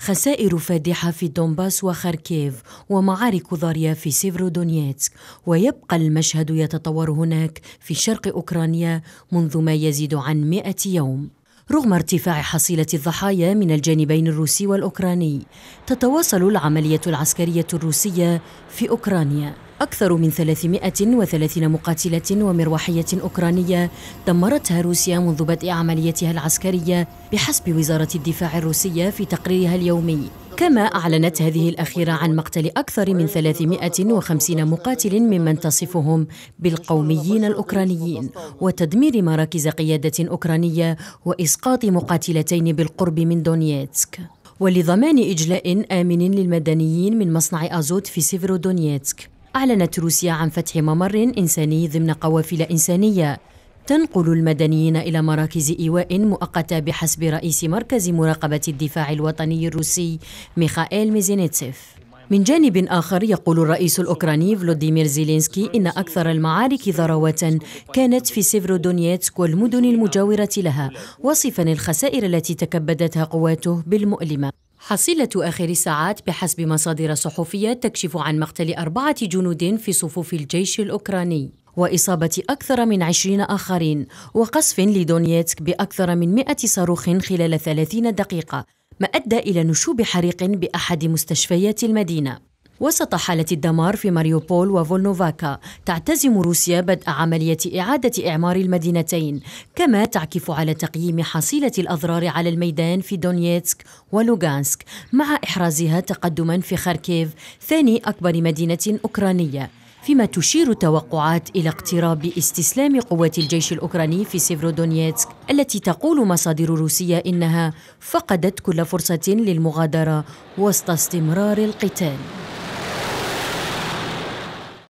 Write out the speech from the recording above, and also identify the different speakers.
Speaker 1: خسائر فادحة في دونباس وخاركيف ومعارك ضارية في سيفرودونيتسك ويبقى المشهد يتطور هناك في شرق أوكرانيا منذ ما يزيد عن مئة يوم رغم ارتفاع حصيلة الضحايا من الجانبين الروسي والأوكراني تتواصل العملية العسكرية الروسية في أوكرانيا أكثر من 330 مقاتلة ومروحية أوكرانية دمرتها روسيا منذ بدء عمليتها العسكرية بحسب وزارة الدفاع الروسية في تقريرها اليومي كما أعلنت هذه الأخيرة عن مقتل أكثر من 350 مقاتل ممن تصفهم بالقوميين الأوكرانيين وتدمير مراكز قيادة أوكرانية وإسقاط مقاتلتين بالقرب من دونيتسك ولضمان إجلاء آمن للمدنيين من مصنع أزوت في سيفرو دونيتسك أعلنت روسيا عن فتح ممر إنساني ضمن قوافل إنسانية تنقل المدنيين إلى مراكز إيواء مؤقتة بحسب رئيس مركز مراقبة الدفاع الوطني الروسي ميخائيل ميزينيتسيف من جانب آخر يقول الرئيس الأوكراني فلوديمير زيلينسكي إن أكثر المعارك ضروة كانت في سيفرودونيتسك والمدن المجاورة لها وصفا الخسائر التي تكبدتها قواته بالمؤلمة حصيلة آخر الساعات بحسب مصادر صحفية تكشف عن مقتل أربعة جنود في صفوف الجيش الأوكراني وإصابة أكثر من عشرين آخرين وقصف لدونيتسك بأكثر من مئة صاروخ خلال ثلاثين دقيقة ما أدى إلى نشوب حريق بأحد مستشفيات المدينة وسط حالة الدمار في ماريوبول وفولنوفاكا تعتزم روسيا بدء عملية إعادة إعمار المدينتين كما تعكف على تقييم حصيلة الأضرار على الميدان في دونيتسك ولوغانسك مع إحرازها تقدما في خاركيف ثاني أكبر مدينة أوكرانية فيما تشير التوقعات إلى اقتراب استسلام قوات الجيش الأوكراني في سيفرودونيتسك التي تقول مصادر روسية إنها فقدت كل فرصة للمغادرة وسط استمرار القتال